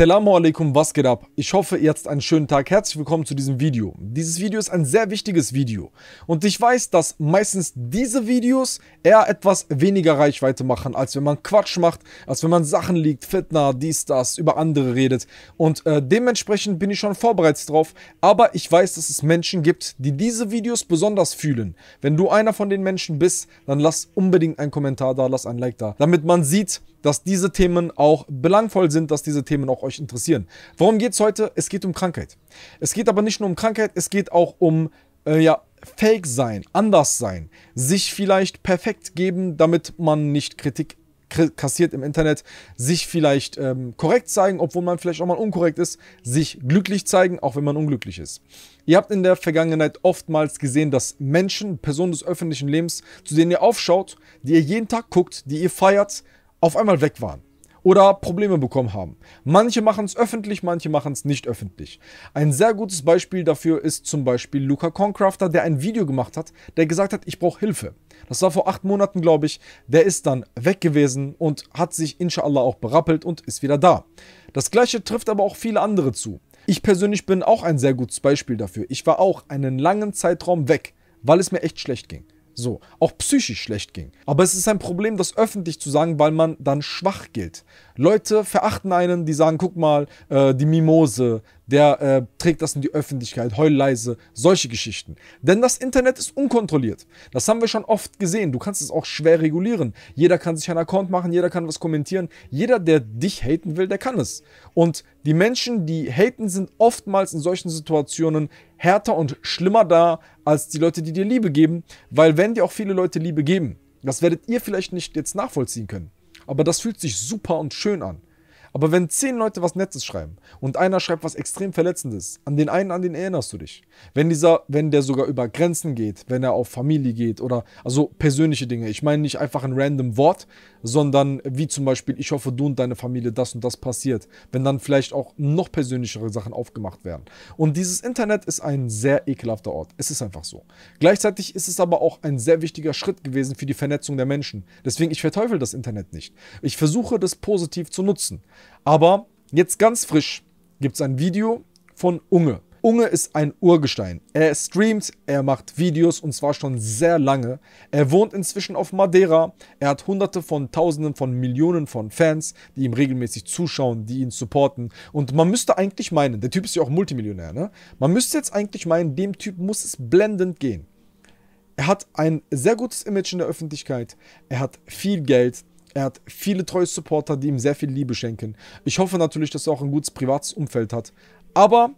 Assalamu alaikum, was geht ab? Ich hoffe, ihr habt einen schönen Tag. Herzlich willkommen zu diesem Video. Dieses Video ist ein sehr wichtiges Video. Und ich weiß, dass meistens diese Videos eher etwas weniger Reichweite machen, als wenn man Quatsch macht, als wenn man Sachen liegt, Fitna, dies, das, über andere redet. Und äh, dementsprechend bin ich schon vorbereitet drauf. Aber ich weiß, dass es Menschen gibt, die diese Videos besonders fühlen. Wenn du einer von den Menschen bist, dann lass unbedingt einen Kommentar da, lass ein Like da, damit man sieht, dass diese Themen auch belangvoll sind, dass diese Themen auch euch interessieren. Worum geht es heute? Es geht um Krankheit. Es geht aber nicht nur um Krankheit, es geht auch um äh, ja, Fake sein, anders sein, sich vielleicht perfekt geben, damit man nicht Kritik kassiert im Internet, sich vielleicht ähm, korrekt zeigen, obwohl man vielleicht auch mal unkorrekt ist, sich glücklich zeigen, auch wenn man unglücklich ist. Ihr habt in der Vergangenheit oftmals gesehen, dass Menschen, Personen des öffentlichen Lebens, zu denen ihr aufschaut, die ihr jeden Tag guckt, die ihr feiert, auf einmal weg waren oder Probleme bekommen haben. Manche machen es öffentlich, manche machen es nicht öffentlich. Ein sehr gutes Beispiel dafür ist zum Beispiel Luca Concrafter, der ein Video gemacht hat, der gesagt hat, ich brauche Hilfe. Das war vor acht Monaten, glaube ich. Der ist dann weg gewesen und hat sich inshallah auch berappelt und ist wieder da. Das gleiche trifft aber auch viele andere zu. Ich persönlich bin auch ein sehr gutes Beispiel dafür. Ich war auch einen langen Zeitraum weg, weil es mir echt schlecht ging. So, auch psychisch schlecht ging. Aber es ist ein Problem, das öffentlich zu sagen, weil man dann schwach gilt. Leute verachten einen, die sagen, guck mal, äh, die Mimose, der äh, trägt das in die Öffentlichkeit, heul leise, solche Geschichten. Denn das Internet ist unkontrolliert. Das haben wir schon oft gesehen. Du kannst es auch schwer regulieren. Jeder kann sich einen Account machen, jeder kann was kommentieren. Jeder, der dich haten will, der kann es. Und die Menschen, die haten, sind oftmals in solchen Situationen härter und schlimmer da als die Leute, die dir Liebe geben, weil wenn dir auch viele Leute Liebe geben, das werdet ihr vielleicht nicht jetzt nachvollziehen können. Aber das fühlt sich super und schön an. Aber wenn zehn Leute was Nettes schreiben und einer schreibt was extrem Verletzendes, an den einen, an den erinnerst du dich. Wenn dieser, wenn der sogar über Grenzen geht, wenn er auf Familie geht oder also persönliche Dinge. Ich meine nicht einfach ein random Wort, sondern wie zum Beispiel, ich hoffe, du und deine Familie das und das passiert. Wenn dann vielleicht auch noch persönlichere Sachen aufgemacht werden. Und dieses Internet ist ein sehr ekelhafter Ort. Es ist einfach so. Gleichzeitig ist es aber auch ein sehr wichtiger Schritt gewesen für die Vernetzung der Menschen. Deswegen, ich verteufel das Internet nicht. Ich versuche, das positiv zu nutzen. Aber jetzt ganz frisch gibt es ein Video von Unge. Unge ist ein Urgestein. Er streamt, er macht Videos und zwar schon sehr lange. Er wohnt inzwischen auf Madeira. Er hat hunderte von tausenden von Millionen von Fans, die ihm regelmäßig zuschauen, die ihn supporten. Und man müsste eigentlich meinen, der Typ ist ja auch Multimillionär, ne? Man müsste jetzt eigentlich meinen, dem Typ muss es blendend gehen. Er hat ein sehr gutes Image in der Öffentlichkeit. Er hat viel Geld. Er hat viele treue Supporter, die ihm sehr viel Liebe schenken. Ich hoffe natürlich, dass er auch ein gutes privates Umfeld hat. Aber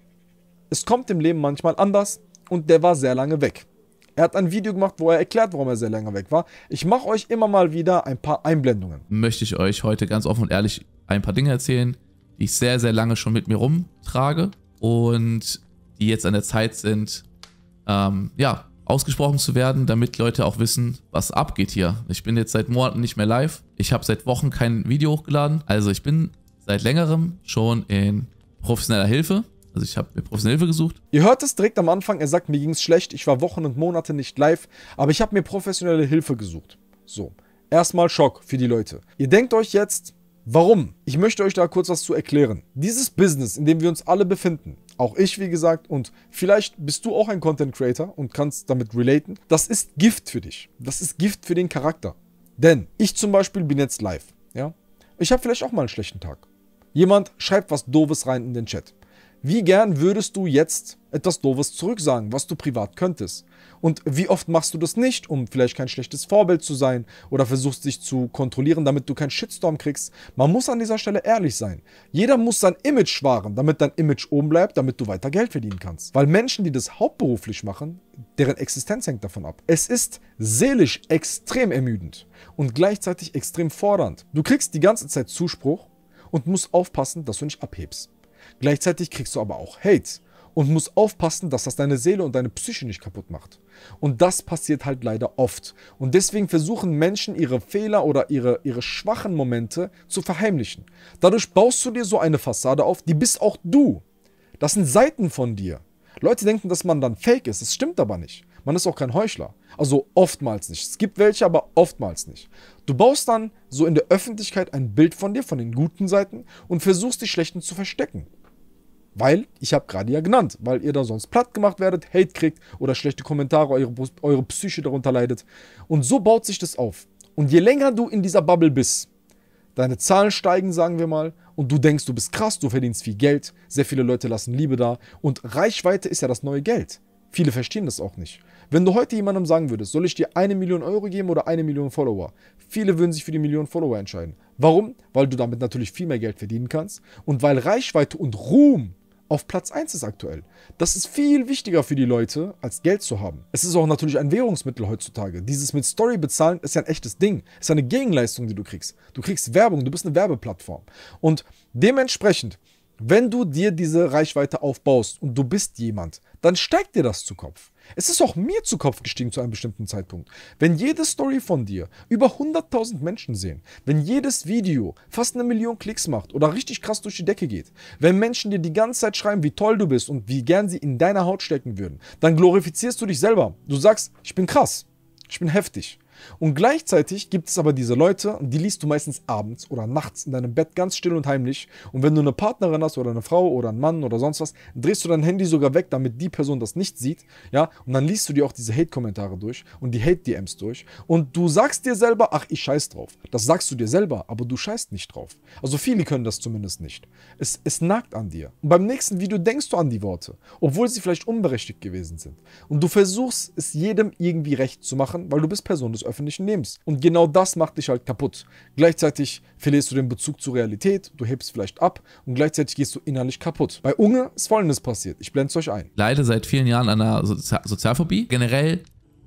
es kommt im Leben manchmal anders und der war sehr lange weg. Er hat ein Video gemacht, wo er erklärt, warum er sehr lange weg war. Ich mache euch immer mal wieder ein paar Einblendungen. Möchte ich euch heute ganz offen und ehrlich ein paar Dinge erzählen, die ich sehr, sehr lange schon mit mir rumtrage und die jetzt an der Zeit sind, ähm, ja, ausgesprochen zu werden, damit Leute auch wissen, was abgeht hier. Ich bin jetzt seit Monaten nicht mehr live. Ich habe seit Wochen kein Video hochgeladen. Also ich bin seit längerem schon in professioneller Hilfe. Also ich habe mir professionelle Hilfe gesucht. Ihr hört es direkt am Anfang, er sagt, mir ging es schlecht, ich war Wochen und Monate nicht live, aber ich habe mir professionelle Hilfe gesucht. So, erstmal Schock für die Leute. Ihr denkt euch jetzt, warum? Ich möchte euch da kurz was zu erklären. Dieses Business, in dem wir uns alle befinden, auch ich, wie gesagt, und vielleicht bist du auch ein Content Creator und kannst damit relaten. Das ist Gift für dich. Das ist Gift für den Charakter. Denn ich zum Beispiel bin jetzt live. Ja? Ich habe vielleicht auch mal einen schlechten Tag. Jemand schreibt was Doofes rein in den Chat. Wie gern würdest du jetzt etwas Doofes zurücksagen, was du privat könntest? Und wie oft machst du das nicht, um vielleicht kein schlechtes Vorbild zu sein oder versuchst dich zu kontrollieren, damit du keinen Shitstorm kriegst? Man muss an dieser Stelle ehrlich sein. Jeder muss sein Image wahren, damit dein Image oben bleibt, damit du weiter Geld verdienen kannst. Weil Menschen, die das hauptberuflich machen, deren Existenz hängt davon ab. Es ist seelisch extrem ermüdend und gleichzeitig extrem fordernd. Du kriegst die ganze Zeit Zuspruch und musst aufpassen, dass du nicht abhebst. Gleichzeitig kriegst du aber auch Hate und musst aufpassen, dass das deine Seele und deine Psyche nicht kaputt macht. Und das passiert halt leider oft. Und deswegen versuchen Menschen ihre Fehler oder ihre, ihre schwachen Momente zu verheimlichen. Dadurch baust du dir so eine Fassade auf, die bist auch du. Das sind Seiten von dir. Leute denken, dass man dann fake ist. Das stimmt aber nicht. Man ist auch kein Heuchler. Also oftmals nicht. Es gibt welche, aber oftmals nicht. Du baust dann so in der Öffentlichkeit ein Bild von dir, von den guten Seiten und versuchst die schlechten zu verstecken. Weil, ich habe gerade ja genannt, weil ihr da sonst platt gemacht werdet, Hate kriegt oder schlechte Kommentare, eure, eure Psyche darunter leidet. Und so baut sich das auf. Und je länger du in dieser Bubble bist, deine Zahlen steigen, sagen wir mal, und du denkst, du bist krass, du verdienst viel Geld, sehr viele Leute lassen Liebe da und Reichweite ist ja das neue Geld. Viele verstehen das auch nicht. Wenn du heute jemandem sagen würdest, soll ich dir eine Million Euro geben oder eine Million Follower? Viele würden sich für die Million Follower entscheiden. Warum? Weil du damit natürlich viel mehr Geld verdienen kannst und weil Reichweite und Ruhm auf Platz 1 ist aktuell. Das ist viel wichtiger für die Leute, als Geld zu haben. Es ist auch natürlich ein Währungsmittel heutzutage. Dieses mit Story bezahlen ist ja ein echtes Ding. Ist eine Gegenleistung, die du kriegst. Du kriegst Werbung, du bist eine Werbeplattform. Und dementsprechend wenn du dir diese Reichweite aufbaust und du bist jemand, dann steigt dir das zu Kopf. Es ist auch mir zu Kopf gestiegen zu einem bestimmten Zeitpunkt. Wenn jede Story von dir über 100.000 Menschen sehen, wenn jedes Video fast eine Million Klicks macht oder richtig krass durch die Decke geht, wenn Menschen dir die ganze Zeit schreiben, wie toll du bist und wie gern sie in deiner Haut stecken würden, dann glorifizierst du dich selber. Du sagst, ich bin krass, ich bin heftig, und gleichzeitig gibt es aber diese Leute, die liest du meistens abends oder nachts in deinem Bett ganz still und heimlich. Und wenn du eine Partnerin hast oder eine Frau oder einen Mann oder sonst was, drehst du dein Handy sogar weg, damit die Person das nicht sieht. Ja, und dann liest du dir auch diese Hate-Kommentare durch und die Hate-DMs durch. Und du sagst dir selber, ach, ich scheiß drauf. Das sagst du dir selber, aber du scheißt nicht drauf. Also viele können das zumindest nicht. Es, es nagt an dir. Und beim nächsten Video denkst du an die Worte, obwohl sie vielleicht unberechtigt gewesen sind. Und du versuchst es jedem irgendwie recht zu machen, weil du bist Person des Öffentlichen öffentlichen Lebens. Und genau das macht dich halt kaputt. Gleichzeitig verlierst du den Bezug zur Realität, du hebst vielleicht ab und gleichzeitig gehst du innerlich kaputt. Bei Unge ist Folgendes passiert. Ich blende es euch ein. Leide seit vielen Jahren an einer Sozi Sozialphobie. Generell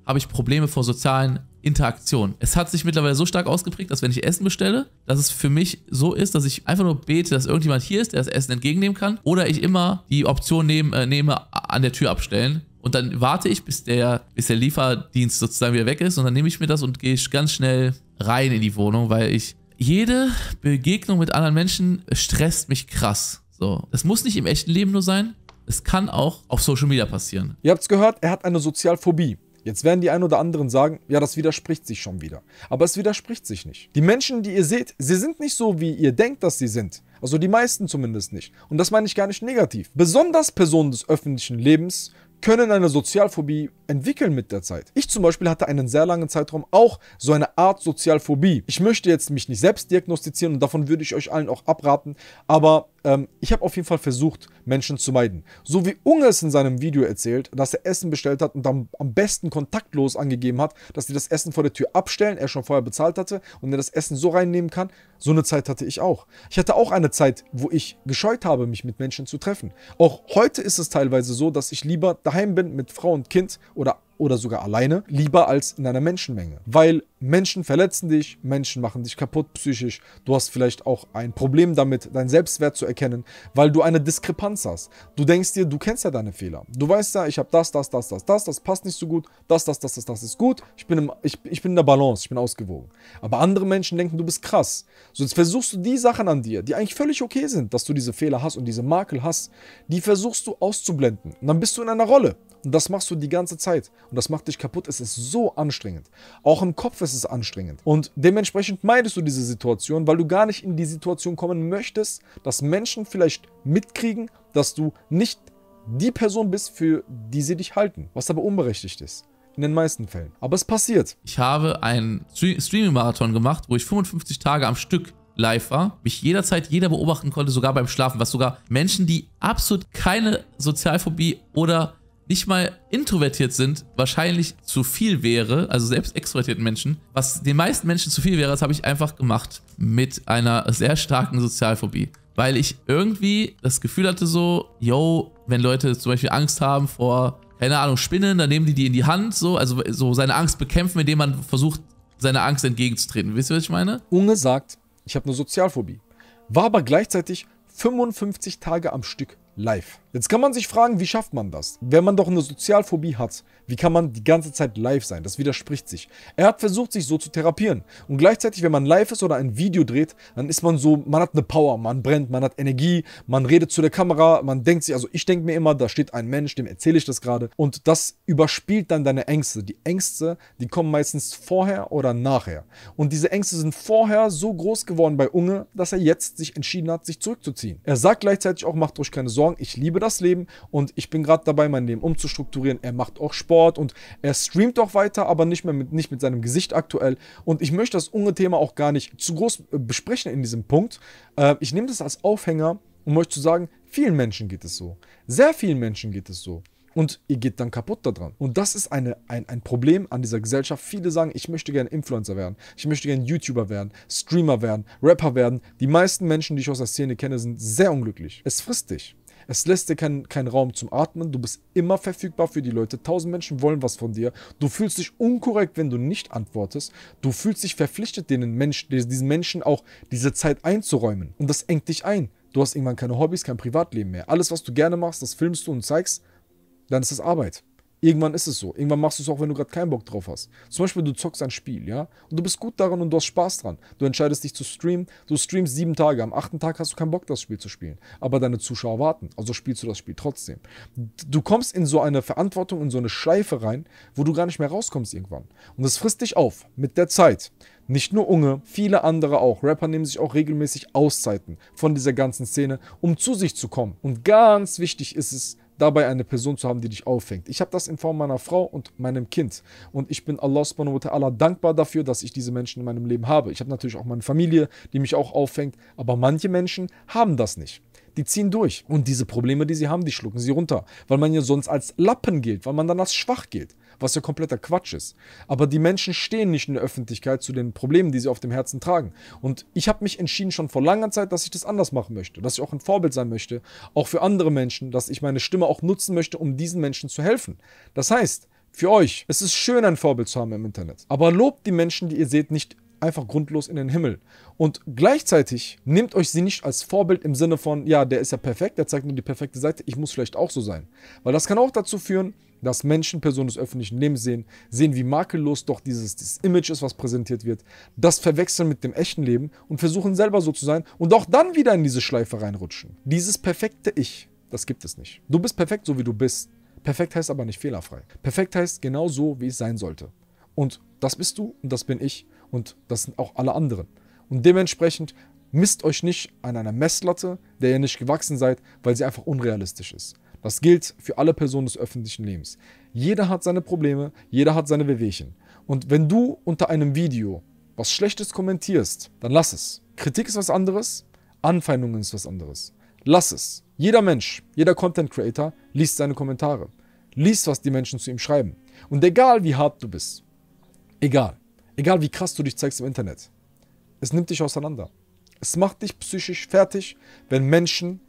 habe ich Probleme vor sozialen Interaktionen. Es hat sich mittlerweile so stark ausgeprägt, dass wenn ich Essen bestelle, dass es für mich so ist, dass ich einfach nur bete, dass irgendjemand hier ist, der das Essen entgegennehmen kann. Oder ich immer die Option nehm, äh, nehme, an der Tür abstellen, und dann warte ich, bis der, bis der Lieferdienst sozusagen wieder weg ist. Und dann nehme ich mir das und gehe ganz schnell rein in die Wohnung, weil ich jede Begegnung mit anderen Menschen stresst mich krass. So, das muss nicht im echten Leben nur sein. Es kann auch auf Social Media passieren. Ihr habt's gehört, er hat eine Sozialphobie. Jetzt werden die ein oder anderen sagen, ja, das widerspricht sich schon wieder. Aber es widerspricht sich nicht. Die Menschen, die ihr seht, sie sind nicht so, wie ihr denkt, dass sie sind. Also die meisten zumindest nicht. Und das meine ich gar nicht negativ. Besonders Personen des öffentlichen Lebens können eine Sozialphobie entwickeln mit der Zeit. Ich zum Beispiel hatte einen sehr langen Zeitraum auch so eine Art Sozialphobie. Ich möchte jetzt mich nicht selbst diagnostizieren und davon würde ich euch allen auch abraten, aber ähm, ich habe auf jeden Fall versucht, Menschen zu meiden. So wie Unge es in seinem Video erzählt, dass er Essen bestellt hat und dann am besten kontaktlos angegeben hat, dass sie das Essen vor der Tür abstellen, er schon vorher bezahlt hatte und er das Essen so reinnehmen kann, so eine Zeit hatte ich auch. Ich hatte auch eine Zeit, wo ich gescheut habe, mich mit Menschen zu treffen. Auch heute ist es teilweise so, dass ich lieber daheim bin mit Frau und Kind oder, oder sogar alleine, lieber als in einer Menschenmenge. Weil Menschen verletzen dich, Menschen machen dich kaputt psychisch, du hast vielleicht auch ein Problem damit, deinen Selbstwert zu erkennen, weil du eine Diskrepanz hast. Du denkst dir, du kennst ja deine Fehler. Du weißt ja, ich habe das, das, das, das, das, das passt nicht so gut, das, das, das, das, das ist gut, ich bin, im, ich, ich bin in der Balance, ich bin ausgewogen. Aber andere Menschen denken, du bist krass. So, jetzt versuchst du die Sachen an dir, die eigentlich völlig okay sind, dass du diese Fehler hast und diese Makel hast, die versuchst du auszublenden. Und dann bist du in einer Rolle. Und das machst du die ganze Zeit. Und das macht dich kaputt. Es ist so anstrengend. Auch im Kopf ist es anstrengend. Und dementsprechend meidest du diese Situation, weil du gar nicht in die Situation kommen möchtest, dass Menschen vielleicht mitkriegen, dass du nicht die Person bist, für die sie dich halten. Was aber unberechtigt ist. In den meisten Fällen. Aber es passiert. Ich habe einen Streaming-Marathon gemacht, wo ich 55 Tage am Stück live war, mich jederzeit jeder beobachten konnte, sogar beim Schlafen, was sogar Menschen, die absolut keine Sozialphobie oder nicht mal introvertiert sind, wahrscheinlich zu viel wäre, also selbst extrovertierten Menschen, was den meisten Menschen zu viel wäre, das habe ich einfach gemacht mit einer sehr starken Sozialphobie. Weil ich irgendwie das Gefühl hatte so, yo, wenn Leute zum Beispiel Angst haben vor, keine Ahnung, Spinnen, dann nehmen die die in die Hand, so, also so seine Angst bekämpfen, indem man versucht, seiner Angst entgegenzutreten. Wisst ihr, was ich meine? Unge sagt, ich habe eine Sozialphobie. War aber gleichzeitig 55 Tage am Stück live. Jetzt kann man sich fragen, wie schafft man das? Wenn man doch eine Sozialphobie hat, wie kann man die ganze Zeit live sein? Das widerspricht sich. Er hat versucht, sich so zu therapieren. Und gleichzeitig, wenn man live ist oder ein Video dreht, dann ist man so, man hat eine Power, man brennt, man hat Energie, man redet zu der Kamera, man denkt sich, also ich denke mir immer, da steht ein Mensch, dem erzähle ich das gerade. Und das überspielt dann deine Ängste. Die Ängste, die kommen meistens vorher oder nachher. Und diese Ängste sind vorher so groß geworden bei Unge, dass er jetzt sich entschieden hat, sich zurückzuziehen. Er sagt gleichzeitig auch, macht euch keine Sorgen, ich liebe das das Leben und ich bin gerade dabei, mein Leben umzustrukturieren. Er macht auch Sport und er streamt auch weiter, aber nicht mehr mit, nicht mit seinem Gesicht aktuell. Und ich möchte das unge Thema auch gar nicht zu groß äh, besprechen in diesem Punkt. Äh, ich nehme das als Aufhänger, um euch zu sagen, vielen Menschen geht es so. Sehr vielen Menschen geht es so und ihr geht dann kaputt daran. Und das ist eine, ein, ein Problem an dieser Gesellschaft. Viele sagen, ich möchte gerne Influencer werden, ich möchte gerne YouTuber werden, Streamer werden, Rapper werden. Die meisten Menschen, die ich aus der Szene kenne, sind sehr unglücklich. Es frisst dich. Es lässt dir keinen kein Raum zum Atmen. Du bist immer verfügbar für die Leute. Tausend Menschen wollen was von dir. Du fühlst dich unkorrekt, wenn du nicht antwortest. Du fühlst dich verpflichtet, denen Menschen, diesen Menschen auch diese Zeit einzuräumen. Und das engt dich ein. Du hast irgendwann keine Hobbys, kein Privatleben mehr. Alles, was du gerne machst, das filmst du und zeigst, dann ist es Arbeit. Irgendwann ist es so. Irgendwann machst du es auch, wenn du gerade keinen Bock drauf hast. Zum Beispiel, du zockst ein Spiel, ja? Und du bist gut daran und du hast Spaß dran. Du entscheidest dich zu streamen. Du streamst sieben Tage. Am achten Tag hast du keinen Bock, das Spiel zu spielen. Aber deine Zuschauer warten. Also spielst du das Spiel trotzdem. Du kommst in so eine Verantwortung, in so eine Schleife rein, wo du gar nicht mehr rauskommst irgendwann. Und das frisst dich auf. Mit der Zeit. Nicht nur Unge, viele andere auch. Rapper nehmen sich auch regelmäßig Auszeiten von dieser ganzen Szene, um zu sich zu kommen. Und ganz wichtig ist es, dabei eine Person zu haben, die dich auffängt. Ich habe das in Form meiner Frau und meinem Kind. Und ich bin Allah subhanahu wa ta'ala dankbar dafür, dass ich diese Menschen in meinem Leben habe. Ich habe natürlich auch meine Familie, die mich auch auffängt. Aber manche Menschen haben das nicht die ziehen durch. Und diese Probleme, die sie haben, die schlucken sie runter. Weil man ja sonst als Lappen gilt, weil man dann als schwach gilt. Was ja kompletter Quatsch ist. Aber die Menschen stehen nicht in der Öffentlichkeit zu den Problemen, die sie auf dem Herzen tragen. Und ich habe mich entschieden schon vor langer Zeit, dass ich das anders machen möchte. Dass ich auch ein Vorbild sein möchte. Auch für andere Menschen. Dass ich meine Stimme auch nutzen möchte, um diesen Menschen zu helfen. Das heißt, für euch. Es ist schön, ein Vorbild zu haben im Internet. Aber lobt die Menschen, die ihr seht, nicht einfach grundlos in den Himmel. Und gleichzeitig nehmt euch sie nicht als Vorbild im Sinne von, ja, der ist ja perfekt, der zeigt nur die perfekte Seite, ich muss vielleicht auch so sein. Weil das kann auch dazu führen, dass Menschen Personen des öffentlichen Lebens sehen, sehen, wie makellos doch dieses, dieses Image ist, was präsentiert wird, das verwechseln mit dem echten Leben und versuchen selber so zu sein und auch dann wieder in diese Schleife reinrutschen. Dieses perfekte Ich, das gibt es nicht. Du bist perfekt, so wie du bist. Perfekt heißt aber nicht fehlerfrei. Perfekt heißt genau so, wie es sein sollte. Und das bist du und das bin ich und das sind auch alle anderen. Und dementsprechend misst euch nicht an einer Messlatte, der ihr nicht gewachsen seid, weil sie einfach unrealistisch ist. Das gilt für alle Personen des öffentlichen Lebens. Jeder hat seine Probleme, jeder hat seine Wehwehchen. Und wenn du unter einem Video was Schlechtes kommentierst, dann lass es. Kritik ist was anderes, Anfeindungen ist was anderes. Lass es. Jeder Mensch, jeder Content Creator liest seine Kommentare. Liest, was die Menschen zu ihm schreiben. Und egal wie hart du bist, Egal. Egal wie krass du dich zeigst im Internet. Es nimmt dich auseinander. Es macht dich psychisch fertig, wenn Menschen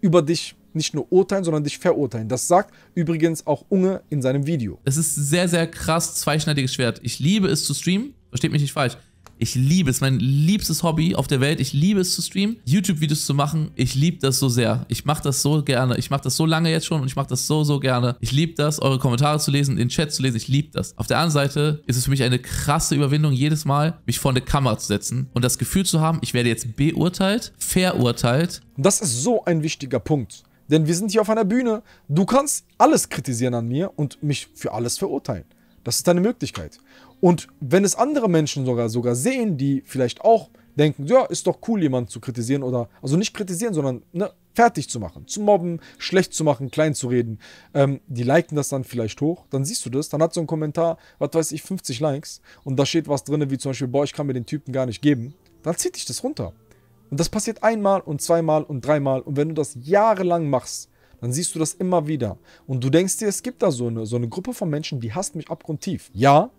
über dich nicht nur urteilen, sondern dich verurteilen. Das sagt übrigens auch Unge in seinem Video. Es ist sehr, sehr krass zweischneidiges Schwert. Ich liebe es zu streamen, versteht mich nicht falsch. Ich liebe es, mein liebstes Hobby auf der Welt. Ich liebe es zu streamen, YouTube-Videos zu machen. Ich liebe das so sehr. Ich mache das so gerne. Ich mache das so lange jetzt schon und ich mache das so, so gerne. Ich liebe das, eure Kommentare zu lesen, den Chat zu lesen. Ich liebe das. Auf der anderen Seite ist es für mich eine krasse Überwindung, jedes Mal mich vor eine Kamera zu setzen und das Gefühl zu haben, ich werde jetzt beurteilt, verurteilt. Das ist so ein wichtiger Punkt denn wir sind hier auf einer Bühne. Du kannst alles kritisieren an mir und mich für alles verurteilen. Das ist deine Möglichkeit. Und wenn es andere Menschen sogar, sogar sehen, die vielleicht auch denken, ja, ist doch cool, jemanden zu kritisieren oder, also nicht kritisieren, sondern ne, fertig zu machen, zu mobben, schlecht zu machen, klein zu reden, ähm, die liken das dann vielleicht hoch, dann siehst du das, dann hat so ein Kommentar, was weiß ich, 50 Likes und da steht was drin, wie zum Beispiel, boah, ich kann mir den Typen gar nicht geben, dann zieht dich das runter. Und das passiert einmal und zweimal und dreimal und wenn du das jahrelang machst, dann siehst du das immer wieder. Und du denkst dir, es gibt da so eine, so eine Gruppe von Menschen, die hasst mich abgrundtief. Ja,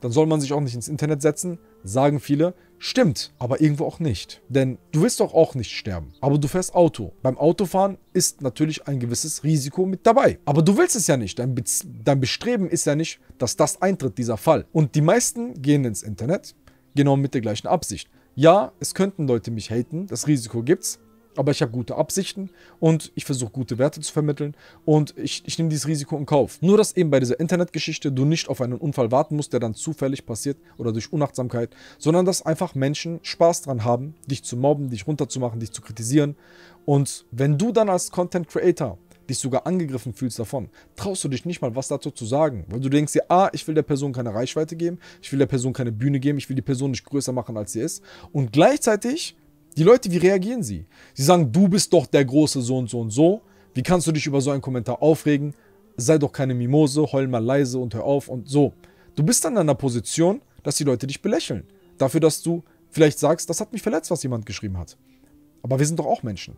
dann soll man sich auch nicht ins Internet setzen, sagen viele. Stimmt, aber irgendwo auch nicht. Denn du willst doch auch nicht sterben. Aber du fährst Auto. Beim Autofahren ist natürlich ein gewisses Risiko mit dabei. Aber du willst es ja nicht. Dein, Be dein Bestreben ist ja nicht, dass das eintritt, dieser Fall. Und die meisten gehen ins Internet, genau mit der gleichen Absicht. Ja, es könnten Leute mich haten, das Risiko gibt's, aber ich habe gute Absichten und ich versuche gute Werte zu vermitteln und ich, ich nehme dieses Risiko in Kauf. Nur, dass eben bei dieser Internetgeschichte du nicht auf einen Unfall warten musst, der dann zufällig passiert oder durch Unachtsamkeit, sondern dass einfach Menschen Spaß dran haben, dich zu mobben, dich runterzumachen, dich zu kritisieren. Und wenn du dann als Content Creator dich sogar angegriffen fühlst davon, traust du dich nicht mal was dazu zu sagen, weil du denkst dir, ah, ich will der Person keine Reichweite geben, ich will der Person keine Bühne geben, ich will die Person nicht größer machen, als sie ist. Und gleichzeitig die Leute, wie reagieren sie? Sie sagen, du bist doch der große so und so und so. Wie kannst du dich über so einen Kommentar aufregen? Sei doch keine Mimose, heul mal leise und hör auf und so. Du bist dann in einer Position, dass die Leute dich belächeln. Dafür, dass du vielleicht sagst, das hat mich verletzt, was jemand geschrieben hat. Aber wir sind doch auch Menschen.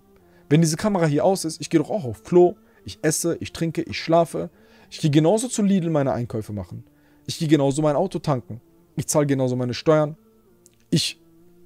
Wenn diese Kamera hier aus ist, ich gehe doch auch auf Klo, ich esse, ich trinke, ich schlafe. Ich gehe genauso zu Lidl meine Einkäufe machen. Ich gehe genauso mein Auto tanken. Ich zahle genauso meine Steuern. Ich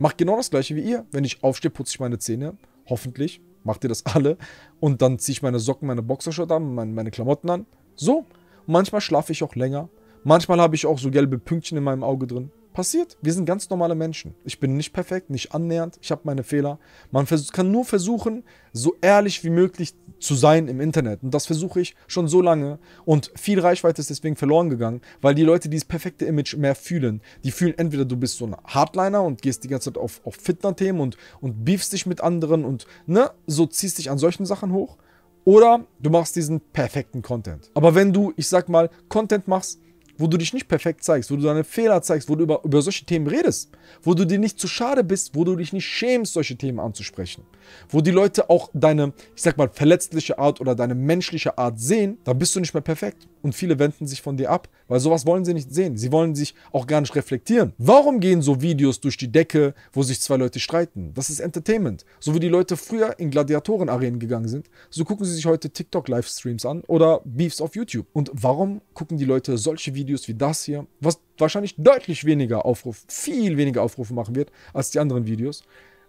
Macht genau das gleiche wie ihr. Wenn ich aufstehe, putze ich meine Zähne. Hoffentlich. Macht ihr das alle. Und dann ziehe ich meine Socken, meine Boxershot an, meine, meine Klamotten an. So. Und manchmal schlafe ich auch länger. Manchmal habe ich auch so gelbe Pünktchen in meinem Auge drin. Passiert. Wir sind ganz normale Menschen. Ich bin nicht perfekt, nicht annähernd. Ich habe meine Fehler. Man kann nur versuchen, so ehrlich wie möglich zu sein im Internet. Und das versuche ich schon so lange. Und viel Reichweite ist deswegen verloren gegangen, weil die Leute dieses perfekte Image mehr fühlen. Die fühlen entweder du bist so ein Hardliner und gehst die ganze Zeit auf, auf Fitner-Themen und, und beefst dich mit anderen und ne, so ziehst dich an solchen Sachen hoch. Oder du machst diesen perfekten Content. Aber wenn du, ich sag mal, Content machst, wo du dich nicht perfekt zeigst, wo du deine Fehler zeigst, wo du über, über solche Themen redest, wo du dir nicht zu schade bist, wo du dich nicht schämst, solche Themen anzusprechen, wo die Leute auch deine, ich sag mal, verletzliche Art oder deine menschliche Art sehen, dann bist du nicht mehr perfekt. Und viele wenden sich von dir ab, weil sowas wollen sie nicht sehen. Sie wollen sich auch gar nicht reflektieren. Warum gehen so Videos durch die Decke, wo sich zwei Leute streiten? Das ist Entertainment. So wie die Leute früher in Gladiatoren-Arenen gegangen sind, so gucken sie sich heute TikTok-Livestreams an oder Beefs auf YouTube. Und warum gucken die Leute solche Videos? Videos wie das hier, was wahrscheinlich deutlich weniger Aufrufe, viel weniger Aufrufe machen wird als die anderen Videos,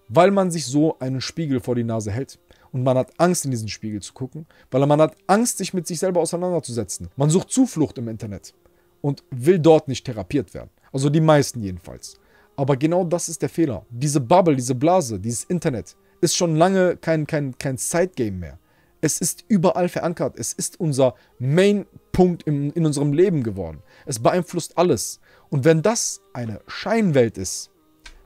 weil man sich so einen Spiegel vor die Nase hält. Und man hat Angst, in diesen Spiegel zu gucken, weil man hat Angst, sich mit sich selber auseinanderzusetzen. Man sucht Zuflucht im Internet und will dort nicht therapiert werden. Also die meisten jedenfalls. Aber genau das ist der Fehler. Diese Bubble, diese Blase, dieses Internet ist schon lange kein, kein, kein Sidegame mehr. Es ist überall verankert. Es ist unser Main Punkt in, in unserem Leben geworden. Es beeinflusst alles. Und wenn das eine Scheinwelt ist,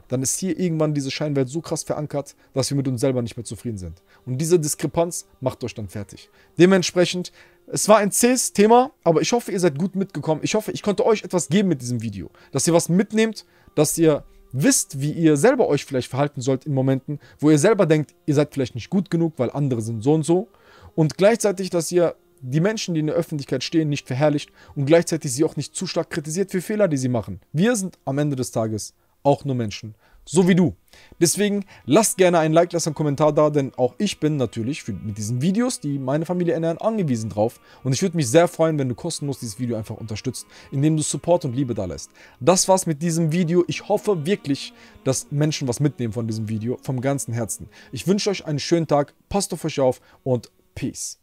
dann ist hier irgendwann diese Scheinwelt so krass verankert, dass wir mit uns selber nicht mehr zufrieden sind. Und diese Diskrepanz macht euch dann fertig. Dementsprechend, es war ein zähes Thema, aber ich hoffe, ihr seid gut mitgekommen. Ich hoffe, ich konnte euch etwas geben mit diesem Video. Dass ihr was mitnehmt, dass ihr wisst, wie ihr selber euch vielleicht verhalten sollt in Momenten, wo ihr selber denkt, ihr seid vielleicht nicht gut genug, weil andere sind so und so. Und gleichzeitig, dass ihr die Menschen, die in der Öffentlichkeit stehen, nicht verherrlicht und gleichzeitig sie auch nicht zu stark kritisiert für Fehler, die sie machen. Wir sind am Ende des Tages auch nur Menschen. So wie du. Deswegen lasst gerne ein Like, lasst einen Kommentar da, denn auch ich bin natürlich für, mit diesen Videos, die meine Familie ernähren, angewiesen drauf. Und ich würde mich sehr freuen, wenn du kostenlos dieses Video einfach unterstützt, indem du Support und Liebe da lässt. Das war's mit diesem Video. Ich hoffe wirklich, dass Menschen was mitnehmen von diesem Video, vom ganzen Herzen. Ich wünsche euch einen schönen Tag, passt auf euch auf und Peace.